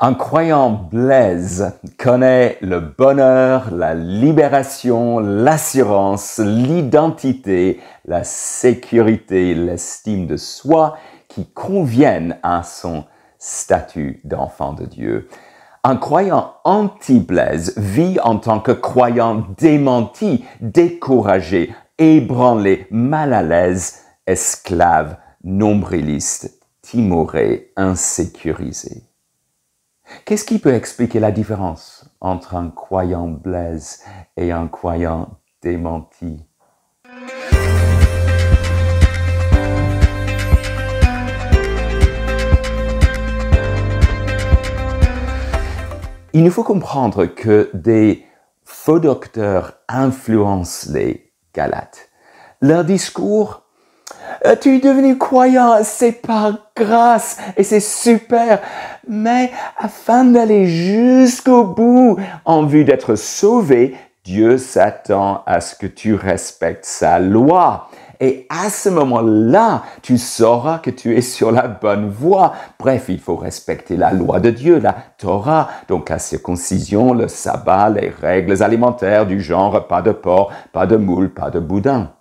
Un croyant Blaise connaît le bonheur, la libération, l'assurance, l'identité, la sécurité, l'estime de soi qui conviennent à son statut d'enfant de Dieu. Un croyant anti-Blaise vit en tant que croyant démenti, découragé, ébranlé, mal à l'aise, esclave, nombriliste, timoré, insécurisé. Qu'est-ce qui peut expliquer la différence entre un croyant blaise et un croyant démenti Il nous faut comprendre que des faux docteurs influencent les Galates. Leur discours tu es devenu croyant, c'est par grâce et c'est super. Mais afin d'aller jusqu'au bout en vue d'être sauvé, Dieu s'attend à ce que tu respectes sa loi. Et à ce moment-là, tu sauras que tu es sur la bonne voie. Bref, il faut respecter la loi de Dieu, la Torah, donc la circoncision, le sabbat, les règles alimentaires du genre pas de porc, pas de moule, pas de boudin.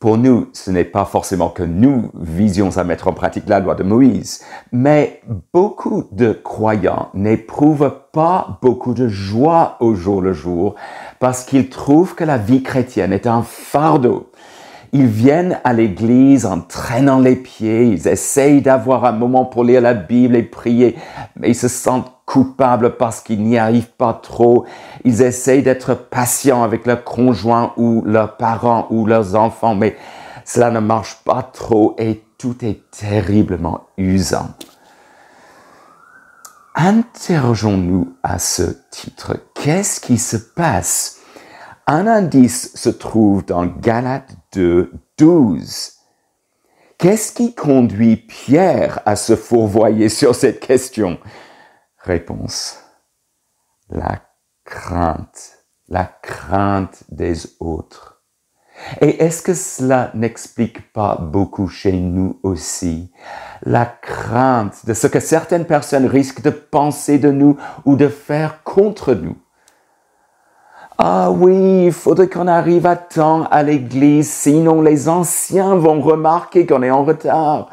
Pour nous, ce n'est pas forcément que nous visions à mettre en pratique la loi de Moïse, mais beaucoup de croyants n'éprouvent pas beaucoup de joie au jour le jour parce qu'ils trouvent que la vie chrétienne est un fardeau. Ils viennent à l'église en traînant les pieds, ils essayent d'avoir un moment pour lire la Bible et prier, mais ils se sentent coupables parce qu'ils n'y arrivent pas trop. Ils essayent d'être patients avec leurs conjoints ou leurs parents ou leurs enfants, mais cela ne marche pas trop et tout est terriblement usant. Interrogeons-nous à ce titre. Qu'est-ce qui se passe Un indice se trouve dans Galate 2, 12. Qu'est-ce qui conduit Pierre à se fourvoyer sur cette question Réponse. La crainte. La crainte des autres. Et est-ce que cela n'explique pas beaucoup chez nous aussi la crainte de ce que certaines personnes risquent de penser de nous ou de faire contre nous Ah oui, il faudrait qu'on arrive à temps à l'église, sinon les anciens vont remarquer qu'on est en retard.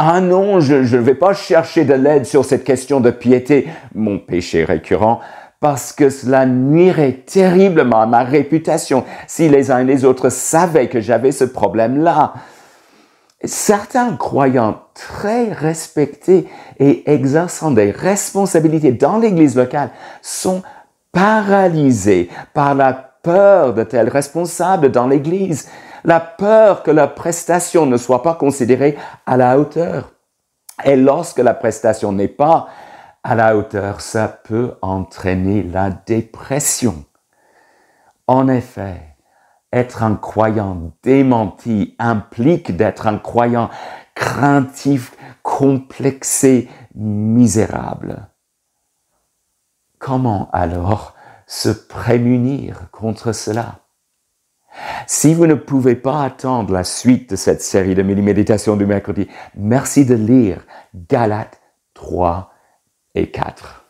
Ah non, je ne vais pas chercher de l'aide sur cette question de piété, mon péché récurrent, parce que cela nuirait terriblement à ma réputation si les uns et les autres savaient que j'avais ce problème-là. Certains croyants très respectés et exerçant des responsabilités dans l'Église locale sont paralysés par la peur de tels responsables dans l'Église la peur que la prestation ne soit pas considérée à la hauteur. Et lorsque la prestation n'est pas à la hauteur, ça peut entraîner la dépression. En effet, être un croyant démenti implique d'être un croyant craintif, complexé, misérable. Comment alors se prémunir contre cela si vous ne pouvez pas attendre la suite de cette série de mini méditations du mercredi, merci de lire Galates 3 et 4.